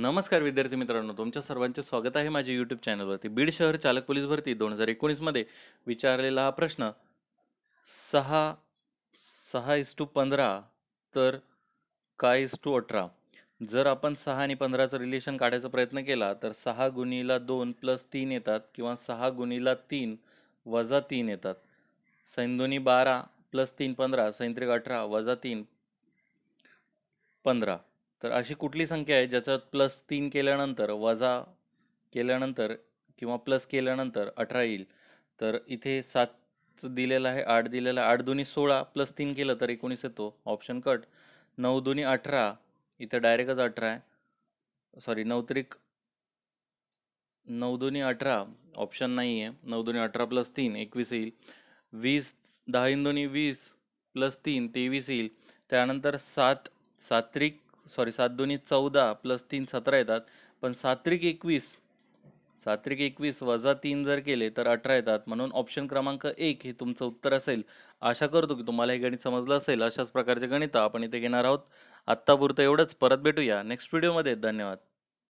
नमस्कार विद्यार्थी मित्रांनो तुमच्या सर्वांचे स्वागत आहे माझ्या यूट्यूब चॅनलवरती बीड शहर चालक पोलीस भरती दोन हजार एकोणीसमध्ये विचारलेला हा प्रश्न सहा सहा इस टू पंधरा तर काय इस टू अठरा जर आपण सहा आणि पंधराचं रिलेशन काढायचा प्रयत्न केला तर सहा गुणीला दोन प्लस तीन येतात किंवा सहा गुणीला तीन वजा तीन येतात सैंदोनी बारा प्लस तीन पंधरा सैंत्रिक अठरा वजा तीन पंधरा तर अशी कुठली संख्या आहे ज्याच्यात प्लस तीन केल्यानंतर वजा केल्यानंतर किंवा प्लस केल्यानंतर अठरा येईल तर इथे सात दिलेलं आहे आठ दिलेला आहे आठ दोन्ही सोळा प्लस तीन केलं तर एकोणीस येतो ऑप्शन कट नऊ दोन्ही अठरा इथं डायरेक्टच अठरा आहे सॉरी नऊ त्रिक नऊ दोन्ही अठरा ऑप्शन नाही आहे नऊ दोन्ही अठरा प्लस तीन एकवीस येईल वीस दहा दोन्ही वीस प्लस तीन तेवीस येईल त्यानंतर सात सात्रिक सॉरी सात दोन्ही चौदा प्लस तीन सतरा येतात पण सात्रिक एकवीस सात्रिक एकवीस वजा तीन जर केले तर अठरा येतात म्हणून ऑप्शन क्रमांक एक हे तुमचं उत्तर असेल आशा करतो की तुम्हाला हे गणित समजलं असेल अशाच प्रकारचे गणित आपण इथे घेणार आहोत आत्तापुरतं एवढंच परत भेटूया नेक्स्ट व्हिडिओमध्ये धन्यवाद